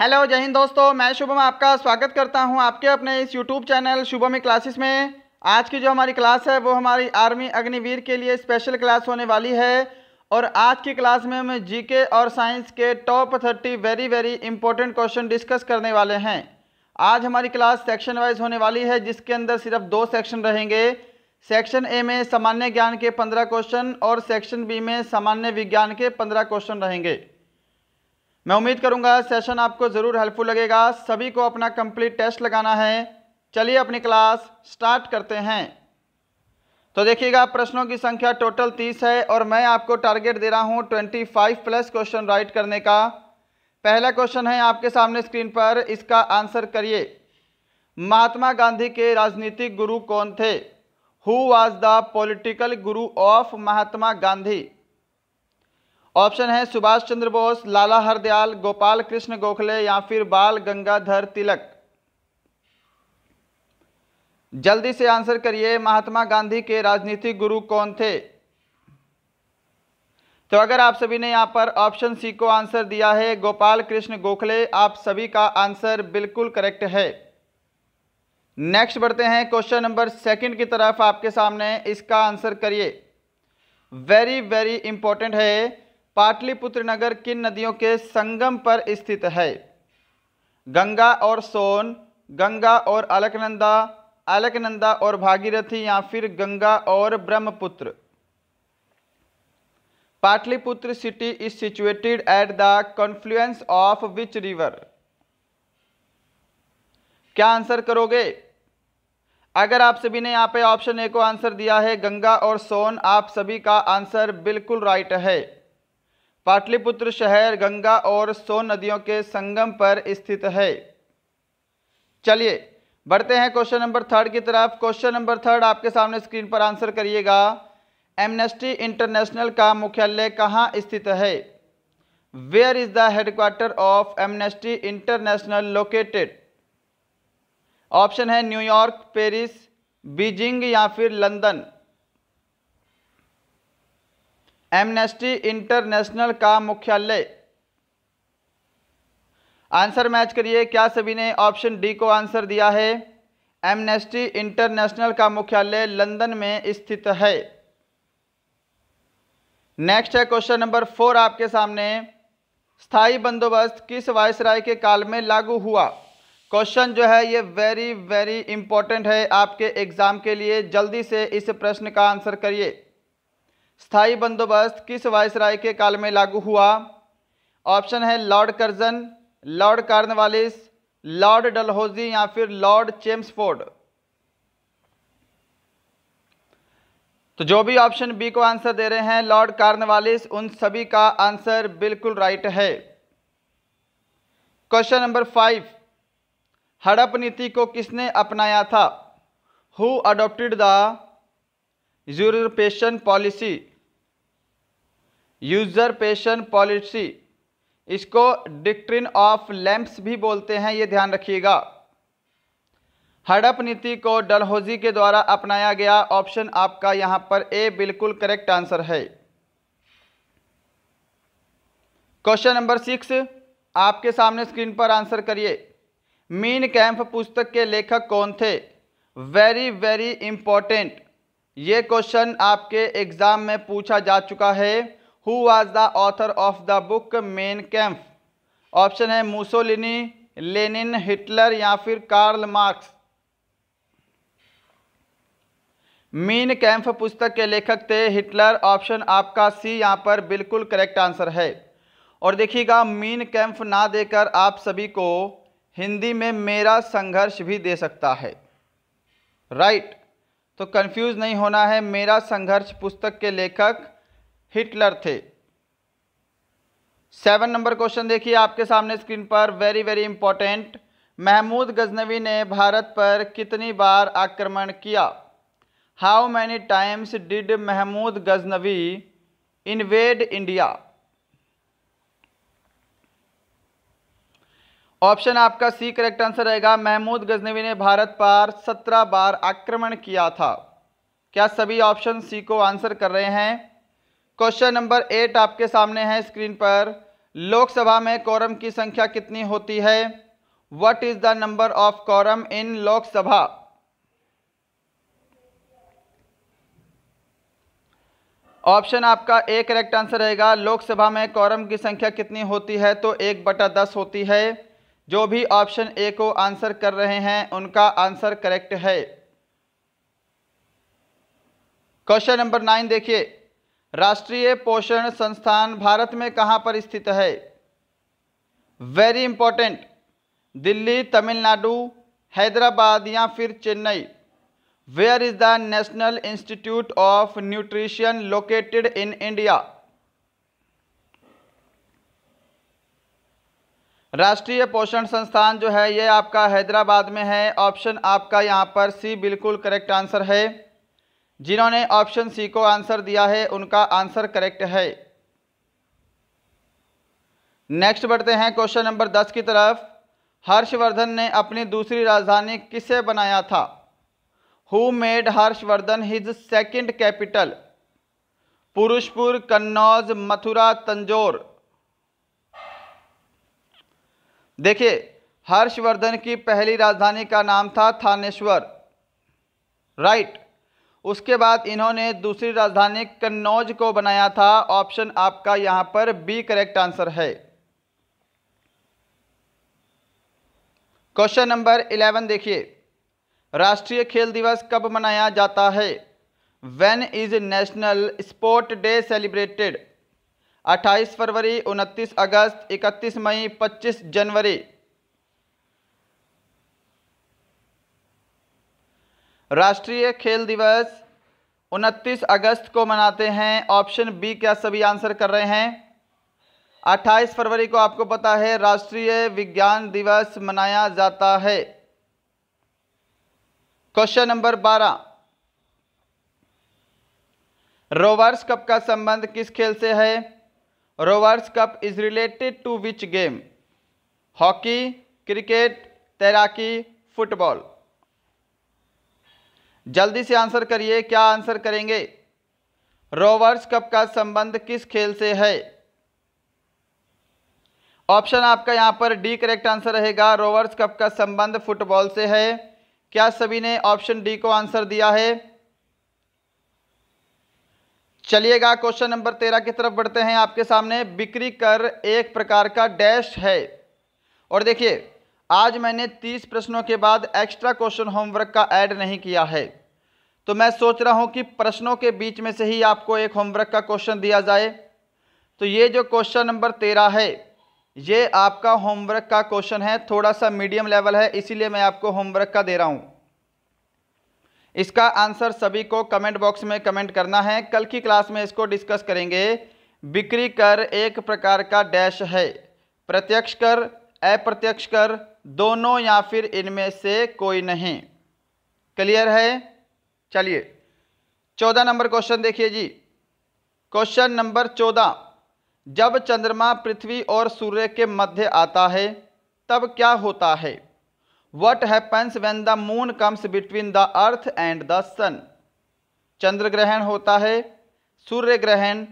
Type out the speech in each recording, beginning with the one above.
Hello जय हिंद दोस्तों मैं शुभम आपका स्वागत करता हूं आपके अपने इस यूट्यूब चैनल शुभम क्लासेस में आज की जो हमारी क्लास है वो हमारी आर्मी अग्निवीर के लिए स्पेशल क्लास होने वाली है और आज की क्लास में हम जीके और साइंस के top thirty very very important question discuss करने वाले हैं आज हमारी क्लास सेक्शन वाइज होने वाली है जिसके अंदर सिर्फ दो सेक्शन रहेंगे सेक्शन ए में सामान्य ज्ञान के पंद्रह क्वेश्चन और सेक्शन बी में सामान्य विज्ञान के पंद्रह क्वेश्चन रहेंगे मैं उम्मीद करूंगा सेशन आपको ज़रूर हेल्पफुल लगेगा सभी को अपना कंप्लीट टेस्ट लगाना है चलिए अपनी क्लास स्टार्ट करते हैं तो देखिएगा प्रश्नों की संख्या टोटल तीस है और मैं आपको टारगेट दे रहा हूँ twenty five plus question write करने का पहला क्वेश्चन है आपके सामने स्क्रीन पर इसका आंसर करिए महात्मा गांधी के राजनीतिक गुरु कौन थे who was the political guru of Mahatma Gandhi option है सुभाष चंद्र बोस लाला हरदयाल गोपाल कृष्ण गोखले या फिर बाल गंगाधर तिलक जल्दी से आंसर करिए महात्मा गांधी के राजनीतिक गुरु कौन थे तो अगर आप सभी ने यहाँ पर ऑप्शन सी को आंसर दिया है गोपाल कृष्ण गोखले आप सभी का आंसर बिल्कुल करेक्ट है नेक्स्ट बढ़ते हैं क्वेश्चन नंबर सेकंड की तरफ आपके सामने इसका आंसर करिए वेरी वेरी इंपॉर्टेंट है पाटलिपुत्र नगर किन नदियों के संगम पर स्थित है गंगा और सोन गंगा और अलकनंदा अलकनंदा और भागीरथी या फिर गंगा और Brahmaputra Pataliputra city is situated at the confluence of which river क्या आंसर करोगे अगर आप सभी ने यहाँ पे ऑप्शन ए को आंसर दिया है गंगा और सोन आप सभी का आंसर बिल्कुल राइट है पाटलिपुत्र शहर गंगा और सोन नदियों के संगम पर स्थित है चलिए बढ़ते हैं क्वेश्चन नंबर थर्ड की तरफ क्वेश्चन नंबर थर्ड आपके सामने स्क्रीन पर आंसर करिएगा एमनेस्टी इंटरनेशनल का मुख्यालय कहाँ स्थित है where is the headquarter of Amnesty International located option है न्यूयॉर्क पेरिस बीजिंग या फिर लंदन एमनेस्टी इंटरनेशनल का मुख्यालय आंसर मैच करिए क्या सभी ने ऑप्शन डी को आंसर दिया है एमनेस्टी इंटरनेशनल का मुख्यालय लंदन में स्थित है नेक्स्ट है क्वेश्चन नंबर फोर आपके सामने स्थाई बंदोबस्त किस वायसराय के काल में लागू हुआ क्वेश्चन जो है ये वेरी वेरी इंपॉर्टेंट है आपके एग्जाम के लिए जल्दी से इस प्रश्न का आंसर करिए स्थाई बंदोबस्त किस वायसराय के काल में लागू हुआ ऑप्शन है Lord Curzon Lord Cornwallis Lord Dalhousie या फिर लॉर्ड चेम्सफोर्ड तो जो भी ऑप्शन बी को आंसर दे रहे हैं लॉर्ड कार्नवालिस उन सभी का आंसर बिल्कुल राइट है क्वेश्चन नंबर फाइव हड़प नीति को किसने अपनाया था who adopted the usurpation policy usurpation policy इसको डिक्ट्रिन ऑफ लैम्प्स भी बोलते हैं ये ध्यान रखिएगा हड़प नीति को डलहौजी के द्वारा अपनाया गया ऑप्शन आपका यहाँ पर ए बिल्कुल करेक्ट आंसर है क्वेश्चन नंबर सिक्स आपके सामने स्क्रीन पर आंसर करिए मीन कैंप पुस्तक के लेखक कौन थे वेरी वेरी इंपॉर्टेंट ये क्वेश्चन आपके एग्ज़ाम में पूछा जा चुका है who was the author of the book Mein Kampf option है मुसोलिनी लेनिन हिटलर या फिर कार्ल मार्क्स मीन कैम्फ पुस्तक के लेखक थे हिटलर ऑप्शन आपका सी यहाँ पर बिल्कुल करेक्ट आंसर है और देखिएगा मीन कैम्फ ना देकर आप सभी को हिंदी में मेरा संघर्ष भी दे सकता है राइट right. तो कंफ्यूज नहीं होना है मेरा संघर्ष पुस्तक के लेखक हिटलर थे सेवन नंबर क्वेश्चन देखिए आपके सामने स्क्रीन पर very very important Mahmud Ghaznavi ने भारत पर कितनी बार आक्रमण किया how many times did Mahmud Ghaznavi invade India option आपका सी करेक्ट आंसर रहेगा महमूद गजनवी ने भारत पर सत्रह बार आक्रमण किया था क्या सभी ऑप्शन सी को आंसर कर रहे हैं क्वेश्चन नंबर एट आपके सामने है स्क्रीन पर लोकसभा में कोरम की संख्या कितनी होती है what is the number of quorum in Lok Sabha option आपका ए करेक्ट आंसर रहेगा लोकसभा में कोरम की संख्या कितनी होती है तो एक बटा दस होती है जो भी ऑप्शन ए को आंसर कर रहे हैं उनका आंसर करेक्ट है क्वेश्चन नंबर नाइन देखिए राष्ट्रीय पोषण संस्थान भारत में कहाँ पर स्थित है वेरी इंपॉर्टेंट दिल्ली तमिलनाडु हैदराबाद या फिर Chennai where is the national institute of nutrition located in India राष्ट्रीय पोषण संस्थान जो है ये आपका हैदराबाद में है ऑप्शन आपका यहाँ पर सी बिल्कुल करेक्ट आंसर है जिन्होंने ऑप्शन सी को आंसर दिया है उनका आंसर करेक्ट है नेक्स्ट बढ़ते हैं क्वेश्चन नंबर दस की तरफ हर्षवर्धन ने अपनी दूसरी राजधानी किसे बनाया था who made Harshvardhan his second capital Purushapura Kannauj Mathura Tanjore देखिए हर्षवर्धन की पहली राजधानी का नाम था थानेश्वर राइट उसके बाद इन्होंने दूसरी राजधानी कन्नौज को बनाया था ऑप्शन आपका यहाँ पर बी करेक्ट आंसर है क्वेश्चन नंबर इलेवन देखिए राष्ट्रीय खेल दिवस कब मनाया जाता है when is national sport day celebrated 28 फरवरी 29 अगस्त 31 मई 25 जनवरी राष्ट्रीय खेल दिवस 29 अगस्त को मनाते हैं ऑप्शन बी क्या सभी आंसर कर रहे हैं 28 फरवरी को आपको पता है राष्ट्रीय विज्ञान दिवस मनाया जाता है क्वेश्चन नंबर 12 रोवर्स कप का संबंध किस खेल से है Rovers Cup is related to which game hockey cricket तैराकी फुटबॉल जल्दी से आंसर करिए क्या आंसर करेंगे रोवर्स कप का संबंध किस खेल से है ऑप्शन आपका यहां पर डी करेक्ट आंसर रहेगा रोवर्स कप का संबंध फुटबॉल से है क्या सभी ने ऑप्शन डी को आंसर दिया है चलिएगा क्वेश्चन नंबर तेरह की तरफ बढ़ते हैं आपके सामने बिक्री कर एक प्रकार का डैश है और देखिए आज मैंने तीस प्रश्नों के बाद एक्स्ट्रा क्वेश्चन होमवर्क का ऐड नहीं किया है तो मैं सोच रहा हूँ कि प्रश्नों के बीच में से ही आपको एक होमवर्क का क्वेश्चन दिया जाए तो ये जो क्वेश्चन नंबर तेरह है ये आपका होमवर्क का क्वेश्चन है थोड़ा सा मीडियम लेवल है इसीलिए मैं आपको होमवर्क का दे रहा हूँ इसका आंसर सभी को कमेंट बॉक्स में कमेंट करना है कल की क्लास में इसको डिस्कस करेंगे बिक्री कर एक प्रकार का डैश है प्रत्यक्ष कर अप्रत्यक्ष कर दोनों या फिर इनमें से कोई नहीं क्लियर है चलिए चौदह नंबर क्वेश्चन देखिए जी क्वेश्चन नंबर चौदह जब चंद्रमा पृथ्वी और सूर्य के मध्य आता है तब क्या होता है what happens when the moon comes between the earth and the sun चंद्र ग्रहण होता है सूर्य ग्रहण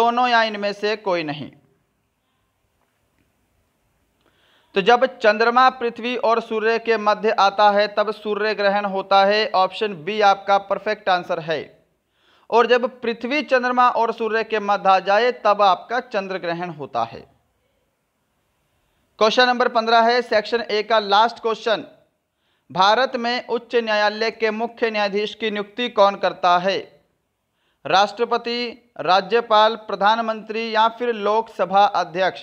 दोनों या इनमें से कोई नहीं तो जब चंद्रमा पृथ्वी और सूर्य के मध्य आता है तब सूर्य ग्रहण होता है ऑप्शन बी आपका परफेक्ट आंसर है और जब पृथ्वी चंद्रमा और सूर्य के मध्य आ जाए तब आपका चंद्र ग्रहण होता है क्वेश्चन नंबर पंद्रह है सेक्शन ए का लास्ट क्वेश्चन भारत में उच्च न्यायालय के मुख्य न्यायाधीश की नियुक्ति कौन करता है राष्ट्रपति राज्यपाल प्रधानमंत्री या फिर लोकसभा अध्यक्ष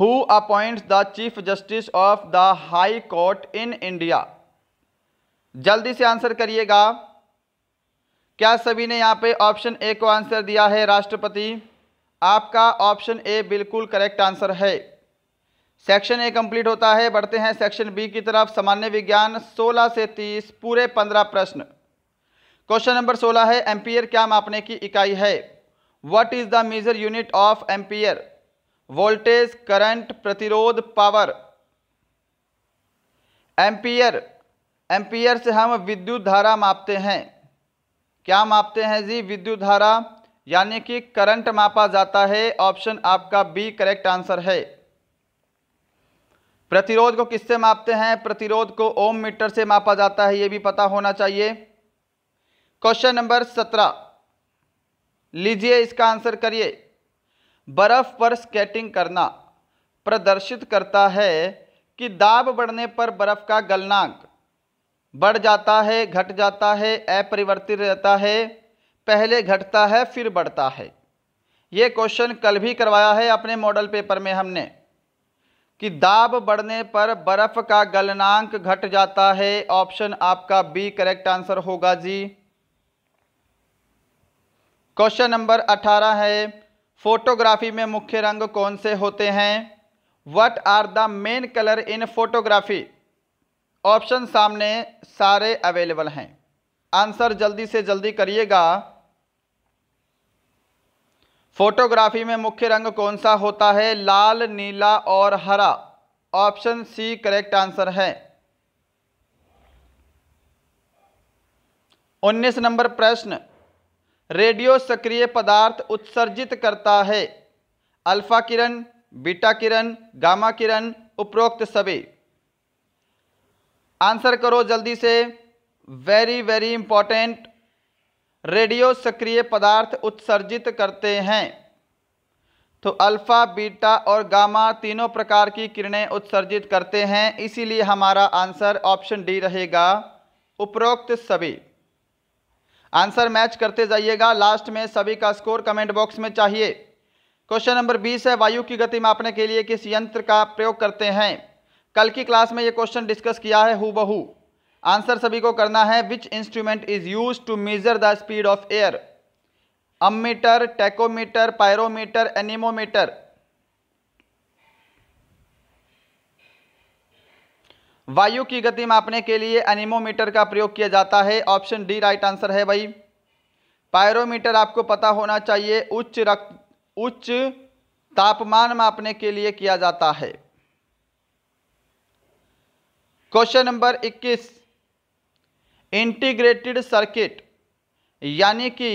who appoints the chief justice of the high court in India जल्दी से आंसर करिएगा क्या सभी ने यहाँ पे ऑप्शन ए को आंसर दिया है राष्ट्रपति आपका ऑप्शन ए बिल्कुल करेक्ट आंसर है सेक्शन ए कंप्लीट होता है बढ़ते हैं सेक्शन बी की तरफ सामान्य विज्ञान 16 से 30 पूरे 15 प्रश्न क्वेश्चन नंबर 16 है एम्पियर क्या मापने की इकाई है what is the measure unit of ampere voltage current प्रतिरोध पावर एम्पियर एम्पियर से हम विद्युत धारा मापते हैं क्या मापते हैं जी विद्युत धारा यानी कि करंट मापा जाता है ऑप्शन आपका बी करेक्ट आंसर है प्रतिरोध को किससे मापते हैं प्रतिरोध को ओम मीटर से मापा जाता है ये भी पता होना चाहिए क्वेश्चन नंबर सत्रह लीजिए इसका आंसर करिए बर्फ़ पर स्केटिंग करना प्रदर्शित करता है कि दाब बढ़ने पर बर्फ़ का गलनांक बढ़ जाता है घट जाता है अपरिवर्तित रहता है पहले घटता है फिर बढ़ता है ये क्वेश्चन कल भी करवाया है अपने मॉडल पेपर में हमने कि दाब बढ़ने पर बर्फ़ का गलनांक घट जाता है ऑप्शन आपका बी करेक्ट आंसर होगा जी क्वेश्चन नंबर अठारह है फोटोग्राफी में मुख्य रंग कौन से होते हैं what are the main colour in photography option सामने सारे अवेलेबल हैं आंसर जल्दी से जल्दी करिएगा फोटोग्राफी में मुख्य रंग कौन सा होता है लाल नीला और हरा ऑप्शन सी करेक्ट आंसर है 19 नंबर प्रश्न रेडियो सक्रिय पदार्थ उत्सर्जित करता है अल्फा किरण बीटा किरण गामा किरण उपरोक्त सभी आंसर करो जल्दी से वेरी वेरी इंपॉर्टेंट रेडियो सक्रिय पदार्थ उत्सर्जित करते हैं तो अल्फा बीटा और गामा तीनों प्रकार की किरणें उत्सर्जित करते हैं इसीलिए हमारा आंसर ऑप्शन डी रहेगा उपरोक्त सभी आंसर मैच करते जाइएगा लास्ट में सभी का स्कोर कमेंट बॉक्स में चाहिए क्वेश्चन नंबर बीस है वायु की गति मापने के लिए किस यंत्र का प्रयोग करते हैं कल की क्लास में ये क्वेश्चन डिस्कस किया है हु बहू आंसर सभी को करना है which instrument is use to measure the speed of air ammeter tachometer pyrometer anemometer वायु की गति मापने के लिए एनिमोमीटर का प्रयोग किया जाता है ऑप्शन डी राइट आंसर है भाई पायरोमीटर आपको पता होना चाहिए उच्च रक्त उच्च तापमान मापने के लिए किया जाता है क्वेश्चन नंबर 21 इंटीग्रेटेड सर्किट यानी कि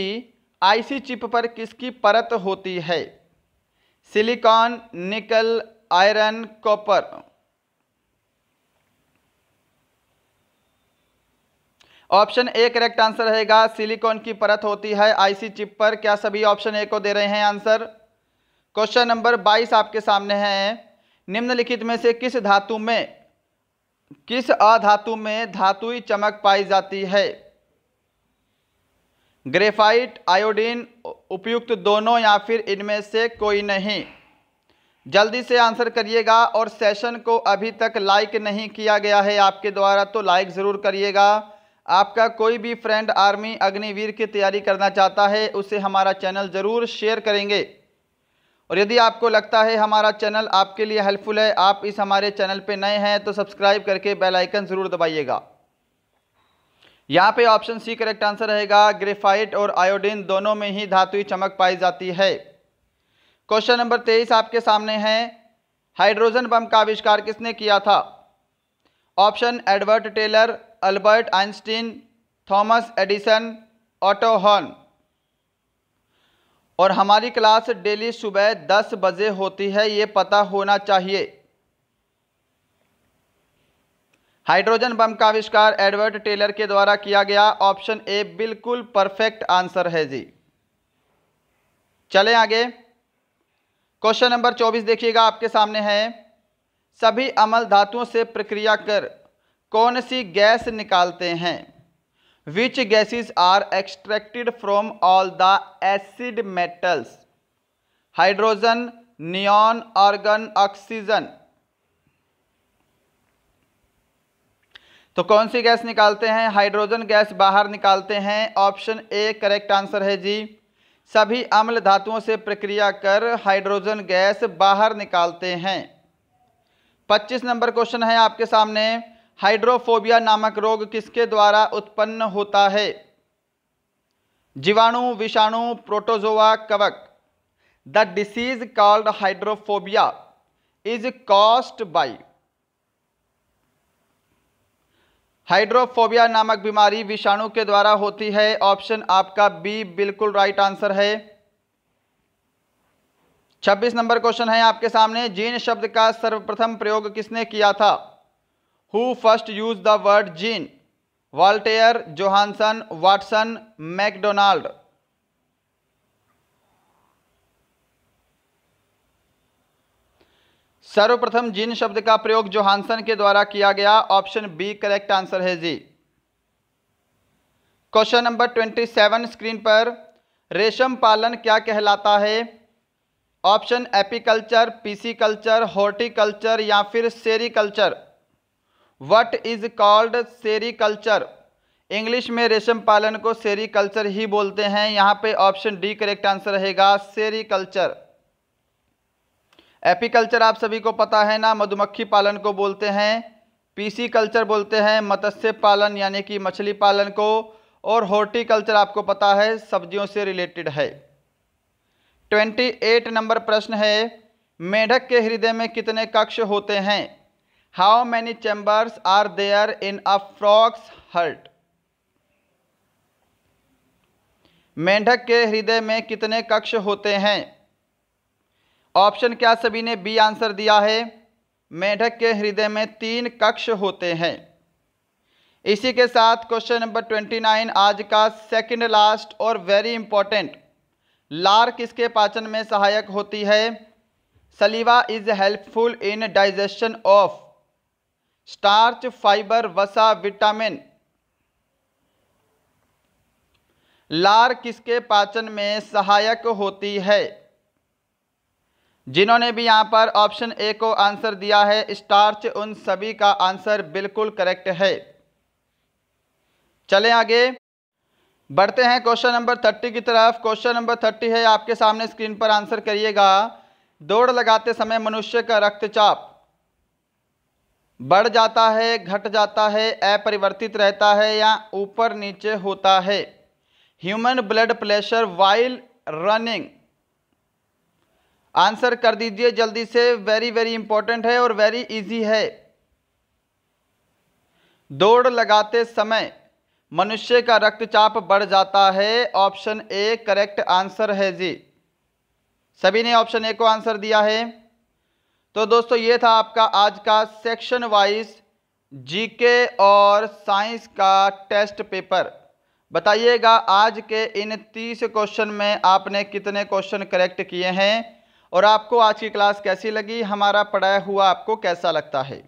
आईसी चिप पर किसकी परत होती है silicon nickel iron copper option A correct answer रहेगा सिलिकॉन की परत होती है आईसी चिप पर क्या सभी ऑप्शन ए को दे रहे हैं आंसर क्वेश्चन नंबर बाईस आपके सामने है निम्नलिखित में से किस धातु में किस अधातु में धातुई चमक पाई जाती है ग्रेफाइट आयोडीन उपयुक्त दोनों या फिर इनमें से कोई नहीं जल्दी से आंसर करिएगा और सेशन को अभी तक लाइक नहीं किया गया है आपके द्वारा तो लाइक ज़रूर करिएगा आपका कोई भी फ्रेंड आर्मी अग्निवीर की तैयारी करना चाहता है उसे हमारा चैनल ज़रूर शेयर करेंगे और यदि आपको लगता है हमारा चैनल आपके लिए हेल्पफुल है आप इस हमारे चैनल पे नए हैं तो सब्सक्राइब करके बेल आइकन ज़रूर दबाइएगा यहाँ पे ऑप्शन सी करेक्ट आंसर रहेगा ग्रेफाइट और आयोडीन दोनों में ही धातुई चमक पाई जाती है क्वेश्चन नंबर तेईस आपके सामने है हाइड्रोजन बम का आविष्कार किसने किया था option Edward Teller Albert Einstein Thomas Edison Otto Hahn और हमारी क्लास डेली सुबह दस बजे होती है ये पता होना चाहिए हाइड्रोजन बम का आविष्कार एडवर्ड टेलर के द्वारा किया गया ऑप्शन ए बिल्कुल परफेक्ट आंसर है जी चले आगे क्वेश्चन नंबर चौबीस देखिएगा आपके सामने है सभी अमल धातुओं से प्रक्रिया कर कौन सी गैस निकालते हैं which gases are extracted from all the acid metals hydrogen neon argon oxygen तो कौन सी गैस निकालते हैं हाइड्रोजन गैस बाहर निकालते हैं ऑप्शन ए करेक्ट आंसर है जी सभी अम्ल धातुओं से प्रक्रिया कर हाइड्रोजन गैस बाहर निकालते हैं 25 नंबर क्वेश्चन है आपके सामने हाइड्रोफोबिया नामक रोग किसके द्वारा उत्पन्न होता है जीवाणु विषाणु प्रोटोजोआ कवक the disease called hydrophobia is caused by hydrophobia नामक बीमारी विषाणु के द्वारा होती है ऑप्शन आपका बी बिल्कुल राइट आंसर है 26 नंबर क्वेश्चन है आपके सामने जीन शब्द का सर्वप्रथम प्रयोग किसने किया था who first use the word gene Voltaire Johannsen Watson McDonald सर्वप्रथम जीन शब्द का प्रयोग जोहानसन के द्वारा किया गया ऑप्शन बी करेक्ट आंसर है जी question number twenty seven screen पर रेशम पालन क्या कहलाता है ऑप्शन एपीकल्चर पीसीकल्चर हॉर्टिकल्चर या फिर sericulture what is called sericulture English में रेशम पालन को सेरिकल्चर ही बोलते हैं यहाँ पे ऑप्शन डी करेक्ट आंसर रहेगा सेरिकल्चर एपीकल्चर आप सभी को पता है ना मधुमक्खी पालन को बोलते हैं पीसी कल्चर बोलते हैं मत्स्य पालन यानी कि मछली पालन को और हॉर्टिकल्चर आपको पता है सब्जियों से रिलेटेड है ट्वेंटी एट नंबर प्रश्न है मेढक के हृदय में कितने कक्ष होते हैं how many chambers are there in a frog's heart मेंढक के हृदय में कितने कक्ष होते हैं ऑप्शन क्या सभी ने बी आंसर दिया है मेंढक के हृदय में तीन कक्ष होते हैं इसी के साथ क्वेश्चन नंबर ट्वेंटी नाइन आज का सेकंड लास्ट और वेरी इंपॉर्टेंट लार किसके पाचन में सहायक होती है saliva is helpful in digestion of starch fibre वसा विटामिन लार किसके पाचन में सहायक होती है जिन्होंने भी यहां पर ऑप्शन ए को आंसर दिया है स्टार्च उन सभी का आंसर बिल्कुल करेक्ट है चले आगे बढ़ते हैं क्वेश्चन नंबर थर्टी की तरफ क्वेश्चन नंबर थर्टी है आपके सामने स्क्रीन पर आंसर करिएगा दौड़ लगाते समय मनुष्य का रक्तचाप बढ़ जाता है घट जाता है अपरिवर्तित रहता है या ऊपर नीचे होता है human blood pressure while running answer कर दीजिए जल्दी से वेरी वेरी इंपॉर्टेंट है और वेरी इजी है दौड़ लगाते समय मनुष्य का रक्तचाप बढ़ जाता है ऑप्शन ए करेक्ट आंसर है जी सभी ने ऑप्शन ए को आंसर दिया है तो दोस्तों ये था आपका आज का सेक्शन वाइज जीके और साइंस का टेस्ट पेपर बताइएगा आज के इन तीस क्वेश्चन में आपने कितने क्वेश्चन करेक्ट किए हैं और आपको आज की क्लास कैसी लगी हमारा पढ़ाया हुआ आपको कैसा लगता है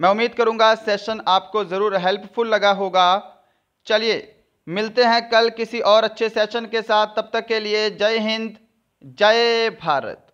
मैं उम्मीद करूंगा सेशन आपको ज़रूर हेल्पफुल लगा होगा चलिए मिलते हैं कल किसी और अच्छे सेशन के साथ तब तक के लिए जय हिंद जय भारत